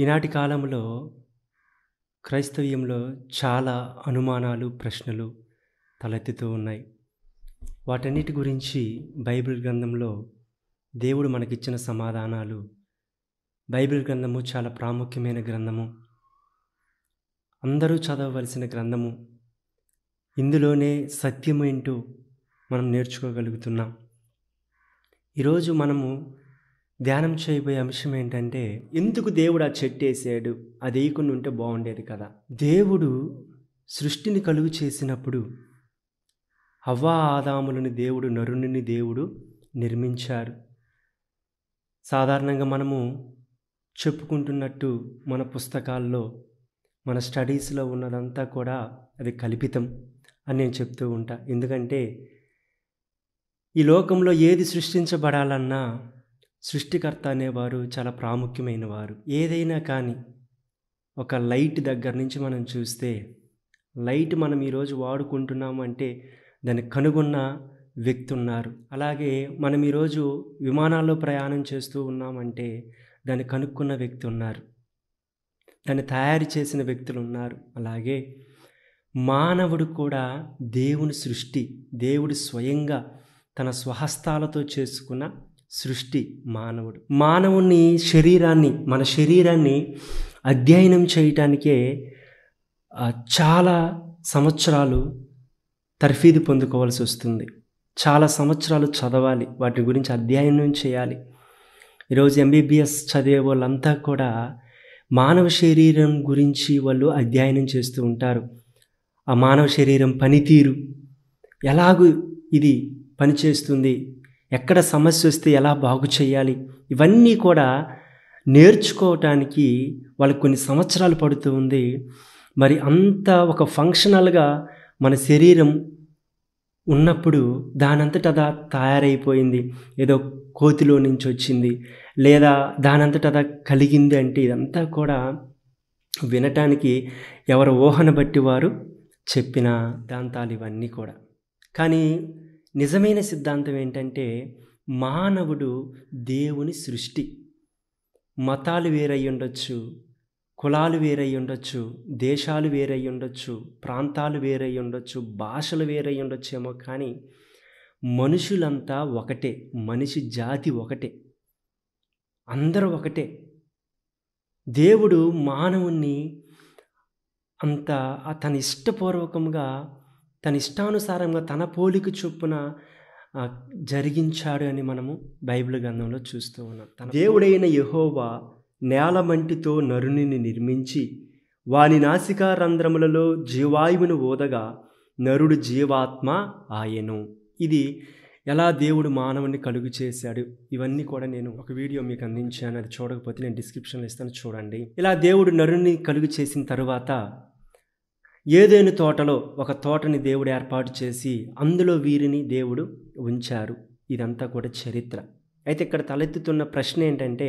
ఈనాటి కాలంలో క్రైస్తవ్యంలో చాలా అనుమానాలు ప్రశ్నలు తలెత్తుతూ ఉన్నాయి వాటన్నిటి గురించి బైబిల్ గ్రంథంలో దేవుడు మనకిచ్చిన సమాధానాలు బైబిల్ గ్రంథము చాలా ప్రాముఖ్యమైన గ్రంథము అందరూ చదవవలసిన గ్రంథము ఇందులోనే సత్యము ఏంటో మనం నేర్చుకోగలుగుతున్నాం ఈరోజు మనము ధ్యానం చేయబోయే అంశం ఏంటంటే ఎందుకు దేవుడు ఆ చెట్టు వేసాడు అది వేయకుండా ఉంటే బాగుండేది కదా దేవుడు సృష్టిని కలుగు చేసినప్పుడు హవ్వా ఆదాములని దేవుడు నరుణుని దేవుడు నిర్మించారు సాధారణంగా మనము చెప్పుకుంటున్నట్టు మన పుస్తకాల్లో మన స్టడీస్లో ఉన్నదంతా కూడా అది కల్పితం అని నేను చెప్తూ ఉంటా ఎందుకంటే ఈ లోకంలో ఏది సృష్టించబడాలన్నా సృష్టికర్త అనేవారు చాలా ప్రాముఖ్యమైన వారు ఏదైనా కానీ ఒక లైట్ దగ్గర నుంచి మనం చూస్తే లైట్ మనం ఈరోజు అంటే దాన్ని కనుగొన్న వ్యక్తి ఉన్నారు అలాగే మనం ఈరోజు విమానాల్లో ప్రయాణం చేస్తూ ఉన్నామంటే దాన్ని కనుక్కున్న వ్యక్తి ఉన్నారు దాన్ని తయారు చేసిన వ్యక్తులు ఉన్నారు అలాగే మానవుడు కూడా దేవుని సృష్టి దేవుడు స్వయంగా తన స్వహస్తాలతో చేసుకున్న సృష్టి మానవుడు మానవుని శరీరాన్ని మన శరీరాన్ని అధ్యయనం చేయటానికే చాలా సంవత్సరాలు తర్ఫీదు పొందుకోవాల్సి వస్తుంది చాలా సంవత్సరాలు చదవాలి వాటి గురించి అధ్యయనం చేయాలి ఈరోజు ఎంబీబీఎస్ చదివే వాళ్ళంతా కూడా మానవ శరీరం గురించి వాళ్ళు అధ్యయనం చేస్తూ ఉంటారు ఆ మానవ శరీరం పనితీరు ఎలాగూ ఇది పనిచేస్తుంది ఎక్కడ సమస్య వస్తే ఎలా బాగు చేయాలి ఇవన్నీ కూడా నేర్చుకోవటానికి వాళ్ళకి కొన్ని సంవత్సరాలు పడుతూ ఉంది మరి అంత ఒక ఫంక్షనల్గా మన శరీరం ఉన్నప్పుడు దానంతటదా తయారైపోయింది ఏదో కోతిలో నుంచి వచ్చింది లేదా దానంతటదా కలిగింది అంటే ఇదంతా కూడా వినటానికి ఎవరు ఊహను బట్టి వారు చెప్పిన దాంతాలు ఇవన్నీ కూడా కానీ నిజమైన సిద్ధాంతం ఏంటంటే మానవుడు దేవుని సృష్టి మతాలు వేరై ఉండొచ్చు కులాలు వేరై ఉండొచ్చు దేశాలు వేరై ఉండొచ్చు ప్రాంతాలు వేరై ఉండొచ్చు భాషలు వేరై ఉండొచ్చేమో కానీ మనుషులంతా ఒకటే మనిషి జాతి ఒకటే అందరూ ఒకటే దేవుడు మానవుణ్ణి అంత తన ఇష్టపూర్వకంగా తన ఇష్టానుసారంగా తన పోలిక చొప్పున జరిగించాడు అని మనము బైబిల్ గ్రంథంలో చూస్తూ ఉన్నాం తన దేవుడైన యహోవా నేల మంటితో నరునిని నిర్మించి వాని నాసికా రంధ్రములలో జీవాయువును ఓదగా నరుడు జీవాత్మ ఆయను ఇది ఎలా దేవుడు మానవుని కలుగు చేశాడు ఇవన్నీ కూడా నేను ఒక వీడియో మీకు అందించాను అది చూడకపోతే నేను డిస్క్రిప్షన్లో ఇస్తాను చూడండి ఇలా దేవుడు నరుణ్ణి కలుగు చేసిన తరువాత ఏదేని తోటలో ఒక తోటని దేవుడు ఏర్పాటు చేసి అందులో వీరిని దేవుడు ఉంచారు ఇదంతా కూడా చరిత్ర అయితే ఇక్కడ తలెత్తుతున్న ప్రశ్న ఏంటంటే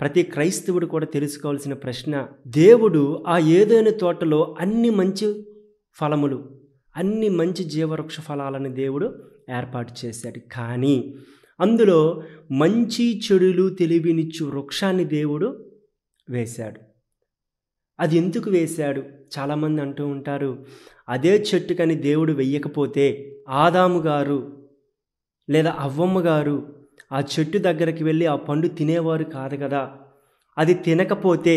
ప్రతి క్రైస్తవుడు కూడా తెలుసుకోవాల్సిన ప్రశ్న దేవుడు ఆ ఏదైనా తోటలో అన్ని మంచి ఫలములు అన్ని మంచి జీవవృక్ష ఫలాలను దేవుడు ఏర్పాటు చేశాడు కానీ అందులో మంచి చెడులు తెలివినిచ్చు వృక్షాన్ని దేవుడు వేశాడు అది ఎందుకు వేశాడు చాలామంది అంటూ ఉంటారు అదే చెట్టు కానీ దేవుడు వెయ్యకపోతే ఆదాము గారు లేదా అవ్వమ్మ గారు ఆ చెట్టు దగ్గరికి వెళ్ళి ఆ పండు తినేవారు కాదు కదా అది తినకపోతే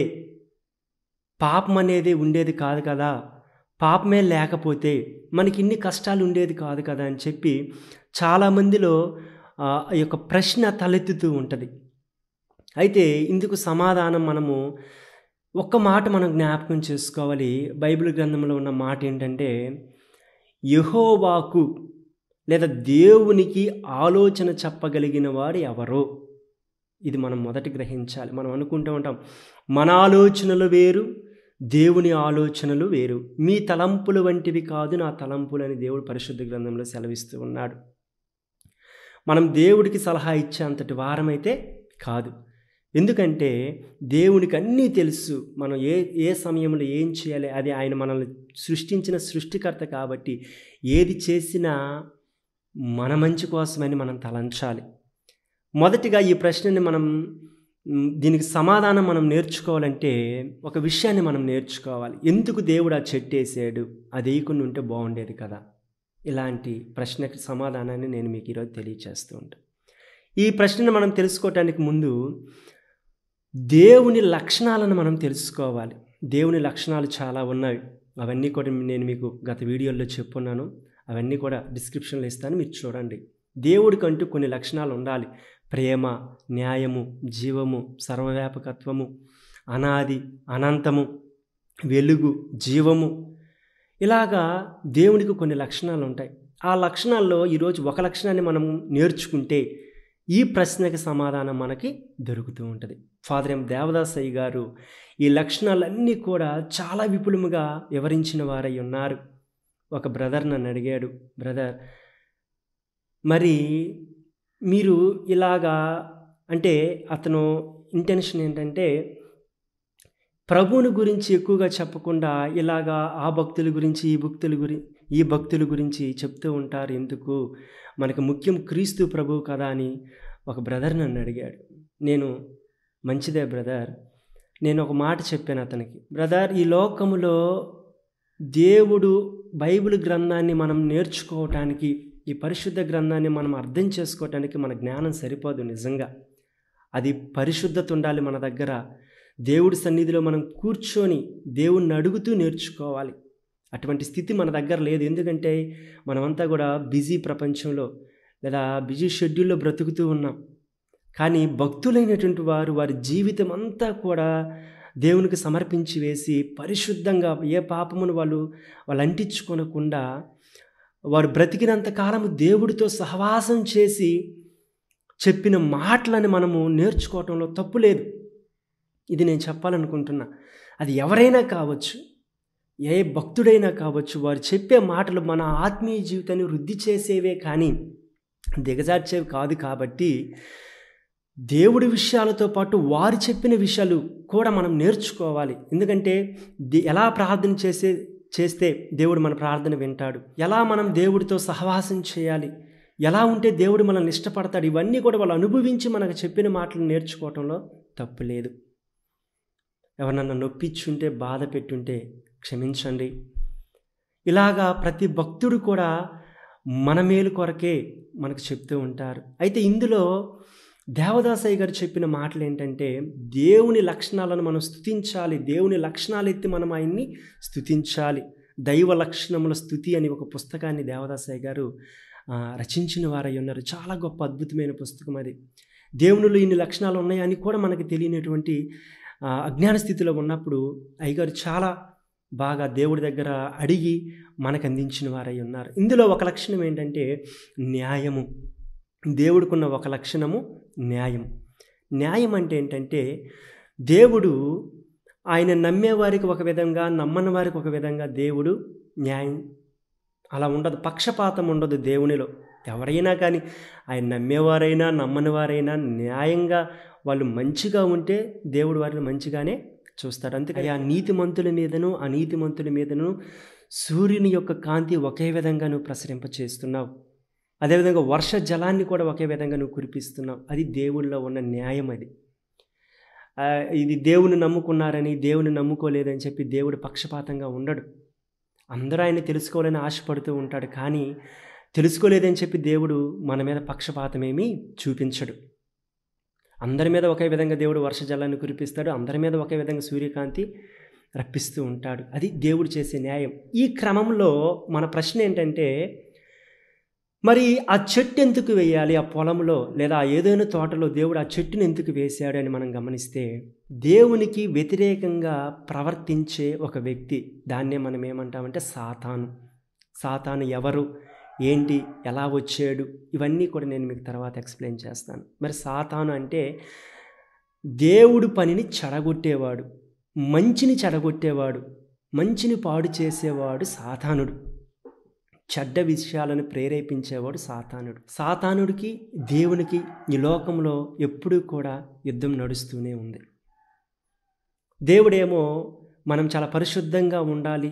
పాపం అనేది ఉండేది కాదు కదా పాపమే లేకపోతే మనకి ఇన్ని కష్టాలు ఉండేది కాదు కదా అని చెప్పి చాలామందిలో ఆ యొక్క ప్రశ్న తలెత్తుతూ ఉంటుంది అయితే ఇందుకు సమాధానం మనము ఒక్క మాట మనం జ్ఞాపకం చేసుకోవాలి బైబిల్ గ్రంథంలో ఉన్న మాట ఏంటంటే యహోవాకు లేదా దేవునికి ఆలోచన చెప్పగలిగిన వారు ఎవరో ఇది మనం మొదటి గ్రహించాలి మనం అనుకుంటూ ఉంటాం మన ఆలోచనలు వేరు దేవుని ఆలోచనలు వేరు మీ తలంపులు వంటివి కాదు నా తలంపులు అని దేవుడు పరిశుద్ధ గ్రంథంలో సెలవిస్తూ ఉన్నాడు మనం దేవుడికి సలహా ఇచ్చేంతటి వారమైతే కాదు ఎందుకంటే దేవునికి అన్నీ తెలుసు మనం ఏ ఏ సమయంలో ఏం చేయాలి అది ఆయన మనల్ని సృష్టించిన సృష్టికర్త కాబట్టి ఏది చేసినా మన మంచి కోసమని మనం తలంచాలి మొదటిగా ఈ ప్రశ్నని మనం దీనికి సమాధానం మనం నేర్చుకోవాలంటే ఒక విషయాన్ని మనం నేర్చుకోవాలి ఎందుకు దేవుడు ఆ చెట్టు వేసాడు అది వేయకుండా ఉంటే బాగుండేది కదా ఇలాంటి ప్రశ్నకి సమాధానాన్ని నేను మీకు ఈరోజు తెలియచేస్తూ ఉంటాను ఈ ప్రశ్నను మనం తెలుసుకోవటానికి ముందు దేవుని లక్షణాలను మనం తెలుసుకోవాలి దేవుని లక్షణాలు చాలా ఉన్నాయి అవన్నీ కూడా నేను మీకు గత వీడియోల్లో చెప్పున్నాను అవన్నీ కూడా డిస్క్రిప్షన్లో ఇస్తాను మీరు చూడండి దేవుడికంటూ కొన్ని లక్షణాలు ఉండాలి ప్రేమ న్యాయము జీవము సర్వవ్యాపకత్వము అనాది అనంతము వెలుగు జీవము ఇలాగా దేవునికి కొన్ని లక్షణాలు ఉంటాయి ఆ లక్షణాల్లో ఈరోజు ఒక లక్షణాన్ని మనం నేర్చుకుంటే ఈ ప్రశ్నకి సమాధానం మనకి దొరుకుతూ ఉంటుంది ఫాదర్ ఎం దేవదాస్ అయ్య గారు ఈ లక్షణాలన్నీ కూడా చాలా విపులముగా వివరించిన వారై ఉన్నారు ఒక బ్రదర్ నన్ను అడిగాడు బ్రదర్ మరి మీరు ఇలాగా అంటే అతను ఇంటెన్షన్ ఏంటంటే ప్రభువుని గురించి ఎక్కువగా చెప్పకుండా ఇలాగా ఆ భక్తుల గురించి ఈ భక్తుల గురించి ఈ భక్తుల గురించి చెప్తూ ఉంటారు ఎందుకు మనకు ముఖ్యం క్రీస్తు ప్రభు కదా అని ఒక బ్రదర్ నన్ను అడిగాడు నేను మంచిదే బ్రదర్ నేను ఒక మాట చెప్పాను అతనికి బ్రదర్ ఈ లోకములో దేవుడు బైబిల్ గ్రంథాన్ని మనం నేర్చుకోవటానికి ఈ పరిశుద్ధ గ్రంథాన్ని మనం అర్థం చేసుకోవటానికి మన జ్ఞానం సరిపోదు నిజంగా అది పరిశుద్ధత ఉండాలి మన దగ్గర దేవుడి సన్నిధిలో మనం కూర్చొని దేవుణ్ణి అడుగుతూ నేర్చుకోవాలి అటువంటి స్థితి మన దగ్గర లేదు ఎందుకంటే మనమంతా కూడా బిజీ ప్రపంచంలో లేదా బిజీ షెడ్యూల్లో బ్రతుకుతూ ఉన్నాం కానీ భక్తులైనటువంటి వారు వారి జీవితం అంతా కూడా దేవునికి సమర్పించి వేసి పరిశుద్ధంగా ఏ పాపమును వాళ్ళు వాళ్ళు అంటించుకోనకుండా వారు బ్రతికినంత కాలము దేవుడితో సహవాసం చేసి చెప్పిన మాటలని మనము నేర్చుకోవటంలో తప్పు లేదు ఇది నేను చెప్పాలనుకుంటున్నా అది ఎవరైనా కావచ్చు ఏ భక్తుడైనా కావచ్చు వారు చెప్పే మాటలు మన ఆత్మీయ జీవితాన్ని వృద్ధి చేసేవే కానీ దిగజార్చేవి కాదు కాబట్టి దేవుడి విషయాలతో పాటు వారు చెప్పిన విషయాలు కూడా మనం నేర్చుకోవాలి ఎందుకంటే ఎలా ప్రార్థన చేసే చేస్తే దేవుడు మన ప్రార్థన వింటాడు ఎలా మనం దేవుడితో సహవాసం చేయాలి ఎలా ఉంటే దేవుడు మనల్ని ఇష్టపడతాడు ఇవన్నీ కూడా వాళ్ళు అనుభవించి మనకు చెప్పిన మాటలు నేర్చుకోవటంలో తప్పు లేదు ఎవరన్నా నొప్పించుంటే బాధ పెట్టుంటే క్షమించండి ఇలాగా ప్రతి భక్తుడు కూడా మన మేలు కొరకే మనకు చెప్తూ ఉంటారు అయితే ఇందులో దేవదాసయ్య గారు చెప్పిన మాటలు ఏంటంటే దేవుని లక్షణాలను మనం స్థుతించాలి దేవుని లక్షణాలు ఎత్తి మనం ఆయన్ని స్థుతించాలి దైవ లక్షణముల స్థుతి అని ఒక పుస్తకాన్ని దేవదాసయ్య గారు రచించిన వారై ఉన్నారు చాలా గొప్ప అద్భుతమైన పుస్తకం అది దేవునిలో ఇన్ని లక్షణాలు ఉన్నాయని కూడా మనకు తెలియనటువంటి అజ్ఞాన స్థితిలో ఉన్నప్పుడు అయ్యగారు చాలా బాగా దేవుడి దగ్గర అడిగి మనకు అందించిన వారై ఉన్నారు ఇందులో ఒక లక్షణం ఏంటంటే న్యాయము దేవుడికున్న ఒక లక్షణము న్యాయం న్యాయం అంటే ఏంటంటే దేవుడు ఆయన నమ్మేవారికి ఒక విధంగా నమ్మని వారికి ఒక విధంగా దేవుడు న్యాయం అలా ఉండదు పక్షపాతం ఉండదు దేవునిలో ఎవరైనా కానీ ఆయన నమ్మేవారైనా నమ్మని వారైనా న్యాయంగా వాళ్ళు మంచిగా ఉంటే దేవుడు వారిని మంచిగానే చూస్తారు అందుకని ఆ నీతిమంతుల మీదను ఆ నీతిమంతుల మీదను సూర్యుని యొక్క కాంతి ఒకే విధంగా నువ్వు ప్రసరింప చేస్తున్నావు అదేవిధంగా వర్ష జలాన్ని కూడా ఒకే విధంగా నువ్వు కురిపిస్తున్నావు అది దేవుళ్ళలో ఉన్న న్యాయం అది ఇది దేవుని నమ్ముకున్నారని దేవుని నమ్ముకోలేదని చెప్పి దేవుడు పక్షపాతంగా ఉండడు అందరూ ఆయన తెలుసుకోవాలని ఆశపడుతూ ఉంటాడు కానీ తెలుసుకోలేదని చెప్పి దేవుడు మన మీద పక్షపాతమేమీ చూపించడు అందరి మీద ఒకే విధంగా దేవుడు వర్ష జలాన్ని కురిపిస్తాడు అందరి మీద ఒకే విధంగా సూర్యకాంతి రప్పిస్తూ ఉంటాడు అది దేవుడు చేసే న్యాయం ఈ క్రమంలో మన ప్రశ్న ఏంటంటే మరి ఆ చెట్టు ఎందుకు వేయాలి ఆ పొలంలో లేదా ఏదైనా తోటలో దేవుడు ఆ చెట్టును ఎందుకు వేశాడు అని మనం గమనిస్తే దేవునికి వ్యతిరేకంగా ప్రవర్తించే ఒక వ్యక్తి దాన్నే మనం ఏమంటామంటే సాతాను సాతాను ఎవరు ఏంటి ఎలా వచ్చాడు ఇవన్నీ కూడా నేను మీకు తర్వాత ఎక్స్ప్లెయిన్ చేస్తాను మరి సాతాను అంటే దేవుడు పనిని చెడగొట్టేవాడు మంచిని చెడగొట్టేవాడు మంచిని పాడు చేసేవాడు సాతానుడు చెడ్డ విషయాలను ప్రేరేపించేవాడు సాతానుడు సాతానుడికి దేవునికి ఈ లోకంలో ఎప్పుడూ కూడా యుద్ధం నడుస్తూనే ఉంది దేవుడేమో మనం చాలా పరిశుద్ధంగా ఉండాలి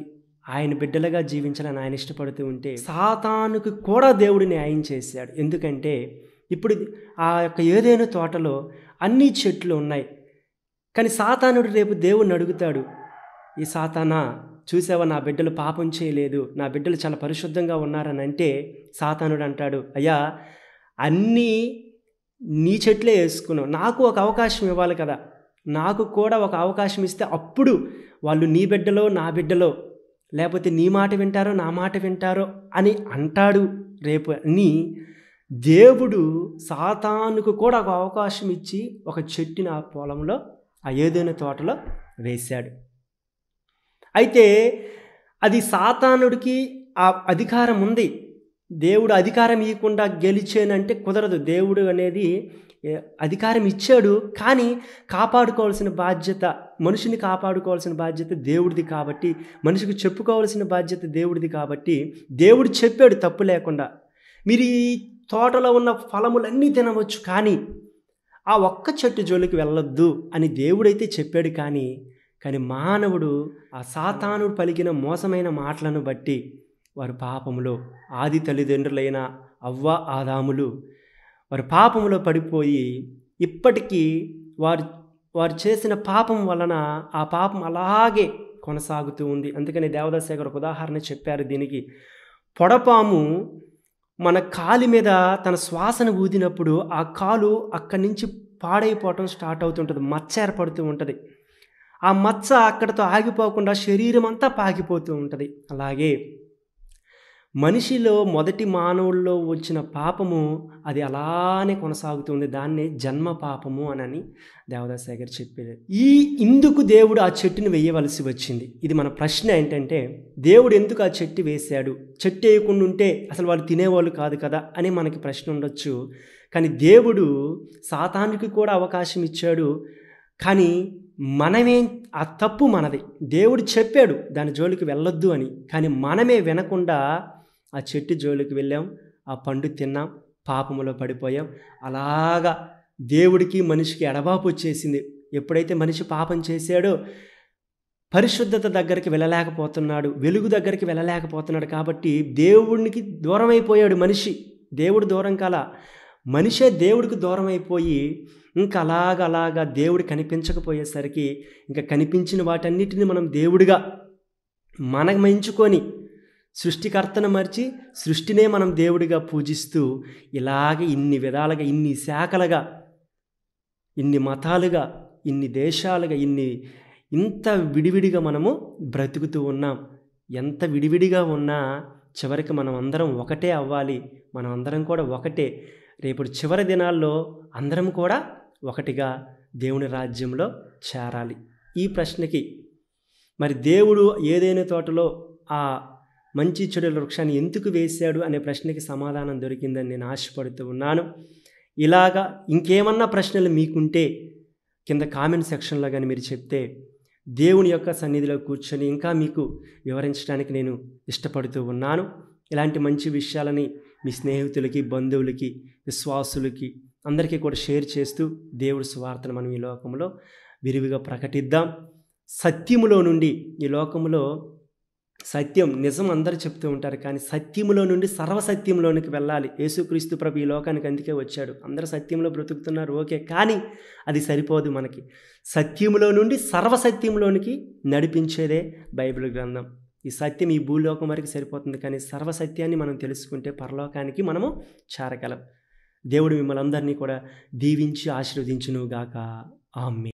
ఆయన బిడ్డలుగా జీవించాలని ఆయన ఇష్టపడుతూ ఉంటే సాతానుకు కూడా దేవుడు న్యాయం చేశాడు ఎందుకంటే ఇప్పుడు ఆ యొక్క ఏదైనా తోటలో అన్ని చెట్లు ఉన్నాయి కానీ సాతానుడు రేపు దేవుణ్ణి అడుగుతాడు ఈ సాతానా చూసావా నా బిడ్డలు పాపం చేయలేదు నా బిడ్డలు చాలా పరిశుద్ధంగా ఉన్నారని అంటే సాతానుడు అంటాడు అయ్యా అన్నీ నీ చెట్లే వేసుకున్నావు నాకు ఒక అవకాశం ఇవ్వాలి కదా నాకు కూడా ఒక అవకాశం ఇస్తే అప్పుడు వాళ్ళు నీ బిడ్డలో నా బిడ్డలో లేకపోతే నీ మాట వింటారో నా మాట వింటారో అని అంటాడు రేపు అని దేవుడు సాతానుకు కూడా ఒక అవకాశం ఇచ్చి ఒక చెట్టుని ఆ పొలంలో ఆ ఏదైనా తోటలో వేశాడు అయితే అది సాతానుడికి ఆ అధికారం ఉంది దేవుడు అధికారం ఇవ్వకుండా గెలిచేనంటే కుదరదు దేవుడు అనేది అధికారం ఇచ్చాడు కానీ కాపాడుకోవాల్సిన బాధ్యత మనిషిని కాపాడుకోవాల్సిన బాధ్యత దేవుడిది కాబట్టి మనిషికి చెప్పుకోవాల్సిన బాధ్యత దేవుడిది కాబట్టి దేవుడు చెప్పాడు తప్పు లేకుండా మీరు ఈ తోటలో ఉన్న ఫలములన్నీ తినవచ్చు కానీ ఆ ఒక్క చెట్టు జోలికి వెళ్ళొద్దు అని దేవుడైతే చెప్పాడు కానీ కానీ మానవుడు ఆ సాతానుడు పలికిన మోసమైన మాటలను బట్టి వారు పాపములో ఆది తల్లిదండ్రులైన అవ్వ ఆదాములు వారు పాపంలో పడిపోయి ఇప్పటికీ వారు వారు చేసిన పాపం వలన ఆ పాపం అలాగే కొనసాగుతూ ఉంది అందుకని దేవదాస్ ఒక ఉదాహరణ చెప్పారు దీనికి పొడపాము మన కాలి మీద తన శ్వాసను ఊదినప్పుడు ఆ కాలు అక్కడి నుంచి పాడైపోవటం స్టార్ట్ అవుతుంటుంది మచ్చ ఏర్పడుతూ ఉంటుంది ఆ మచ్చ అక్కడితో ఆగిపోకుండా శరీరం అంతా పాగిపోతూ ఉంటుంది అలాగే మనిషిలో మొదటి మానవుల్లో వచ్చిన పాపము అది అలానే కొనసాగుతుంది దాన్నే జన్మ పాపము అనని దేవదాస్ గారు చెప్పారు ఈ ఇందుకు దేవుడు ఆ చెట్టును వేయవలసి వచ్చింది ఇది మన ప్రశ్న ఏంటంటే దేవుడు ఎందుకు ఆ చెట్టు వేశాడు చెట్టు వేయకుండా ఉంటే అసలు వాళ్ళు తినేవాళ్ళు కాదు కదా అని మనకి ప్రశ్న ఉండొచ్చు కానీ దేవుడు సాతానికి కూడా అవకాశం ఇచ్చాడు కానీ మనమే ఆ తప్పు మనది దేవుడు చెప్పాడు దాని జోలికి వెళ్ళొద్దు అని కానీ మనమే వినకుండా ఆ చెట్టు జోలికి వెళ్ళాం ఆ పండు తిన్నాం పాపములో పడిపోయాం అలాగా దేవుడికి మనిషికి ఎడబాపు వచ్చేసింది ఎప్పుడైతే మనిషి పాపం చేశాడో పరిశుద్ధత దగ్గరికి వెళ్ళలేకపోతున్నాడు వెలుగు దగ్గరికి వెళ్ళలేకపోతున్నాడు కాబట్టి దేవుడికి దూరం అయిపోయాడు మనిషి దేవుడు దూరం కాల మనిషే దేవుడికి దూరం అయిపోయి ఇంకా అలాగ అలాగా దేవుడు కనిపించకపోయేసరికి ఇంకా కనిపించిన వాటన్నిటిని మనం దేవుడిగా మనకు మంచుకొని సృష్టికర్తను మరిచి సృష్టినే మనం దేవుడిగా పూజిస్తూ ఇలాగ ఇన్ని విధాలుగా ఇన్ని శాఖలుగా ఇన్ని మతాలుగా ఇన్ని దేశాలుగా ఇన్ని ఇంత విడివిడిగా మనము బ్రతుకుతూ ఉన్నాం ఎంత విడివిడిగా ఉన్నా చివరికి మనం అందరం ఒకటే అవ్వాలి మనం అందరం కూడా ఒకటే రేపటి చివరి దినాల్లో అందరం కూడా ఒకటిగా దేవుని రాజ్యంలో చేరాలి ఈ ప్రశ్నకి మరి దేవుడు ఏదైనా తోటలో ఆ మంచి చెడుల వృక్షాన్ని ఎందుకు వేశాడు అనే ప్రశ్నకి సమాధానం దొరికిందని నేను ఆశపడుతూ ఉన్నాను ఇలాగా ఇంకేమన్నా ప్రశ్నలు మీకుంటే కింద కామెంట్ సెక్షన్లో కానీ మీరు చెప్తే దేవుని యొక్క సన్నిధిలో కూర్చొని ఇంకా మీకు వివరించడానికి నేను ఇష్టపడుతూ ఉన్నాను ఇలాంటి మంచి విషయాలని మీ స్నేహితులకి బంధువులకి విశ్వాసులకి అందరికీ కూడా షేర్ చేస్తూ దేవుడి సువార్తను మనం ఈ లోకంలో విరివిగా ప్రకటిద్దాం సత్యములో నుండి ఈ లోకంలో సత్యం నిజం అందరు చెప్తూ ఉంటారు కానీ సత్యంలో నుండి సర్వసత్యంలోనికి వెళ్ళాలి యేసుక్రీస్తు ప్రభు ఈ లోకానికి అందుకే వచ్చాడు అందరు సత్యంలో బ్రతుకుతున్నారు ఓకే కానీ అది సరిపోదు మనకి సత్యంలో నుండి సర్వసత్యంలోనికి నడిపించేదే బైబిల్ గ్రంథం ఈ సత్యం ఈ భూలోకం వరకు సరిపోతుంది కానీ సర్వసత్యాన్ని మనం తెలుసుకుంటే పరలోకానికి మనము చేరగలం దేవుడు మిమ్మల్ని అందరినీ కూడా దీవించి ఆశీర్వదించునుగాక ఆమె